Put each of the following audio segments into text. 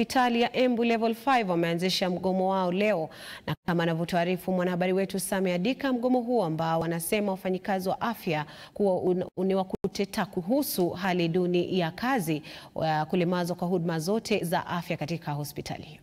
hospitali ya Embu Level 5 wameanzisha mgomo wao leo, na kama anavyotuarifu mwanahabari wetu sami Adika, mgomo huo ambao wanasema wafanyikazi wa afya kuwa ni wa kuteta kuhusu hali duni ya kazi, uh, kulemazwa kwa huduma zote za afya katika hospitali hiyo.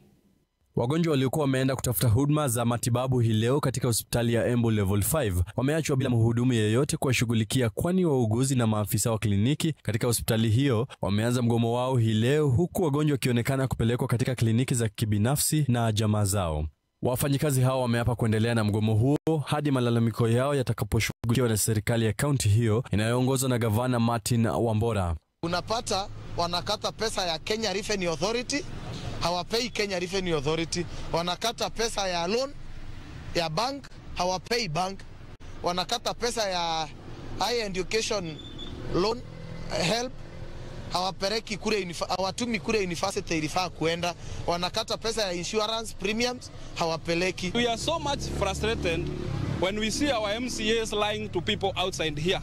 Wagonjwa waliokuwa wameenda kutafuta huduma za matibabu hii leo katika hospitali ya Embu Level 5 wameachwa bila mhudumu yeyote kuwashughulikia, kwani wauguzi na maafisa wa kliniki katika hospitali hiyo wameanza mgomo wao hii leo, huku wagonjwa wakionekana kupelekwa katika kliniki za kibinafsi na jamaa zao. Wafanyikazi hao wameapa kuendelea na mgomo huo hadi malalamiko yao yatakaposhughulikiwa na serikali ya kaunti hiyo inayoongozwa na gavana Martin Wambora. Unapata wanakata pesa ya Kenya Revenue Authority hawapei Kenya Revenue Authority, wanakata pesa ya loan ya bank, hawapei bank, wanakata pesa ya high education loan eh, help hawapereki kule, hawatumi kule university ilifaa kuenda, wanakata pesa ya insurance premiums hawapeleki. We are so much frustrated when we see our MCAs lying to people outside here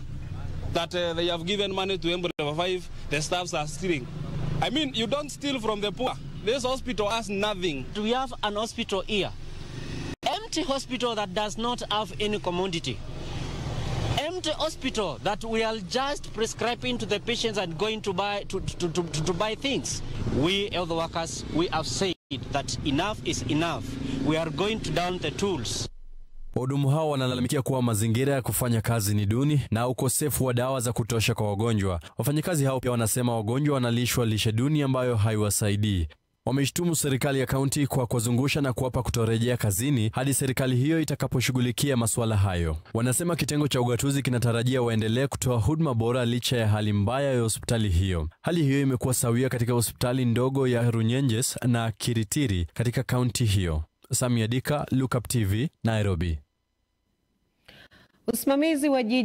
that uh, they have given money to Embu River 5, the staffs are stealing. I mean, you don't steal from the poor. This hospital has nothing. We have an hospital here. Empty hospital that does not have any commodity. Empty hospital that we are just prescribing to the patients and going to buy to, to, to, to, to buy things. We health workers, we have said that enough is enough. We are going to down the tools. Wahudumu hao wanalalamikia kuwa mazingira ya kufanya kazi ni duni na ukosefu wa dawa za kutosha kwa wagonjwa. Wafanyakazi hao pia wanasema wagonjwa wanalishwa lishe duni ambayo haiwasaidii wameshtumu serikali ya kaunti kwa kuwazungusha na kuwapa kutorejea kazini hadi serikali hiyo itakaposhughulikia masuala hayo. Wanasema kitengo cha ugatuzi kinatarajia waendelee kutoa huduma bora licha ya hali mbaya ya hospitali hiyo. Hali hiyo imekuwa sawia katika hospitali ndogo ya Runyenjes na Kiritiri katika kaunti hiyo. Samia Dika, Lookup TV, Nairobi. Usimamizi wa jiji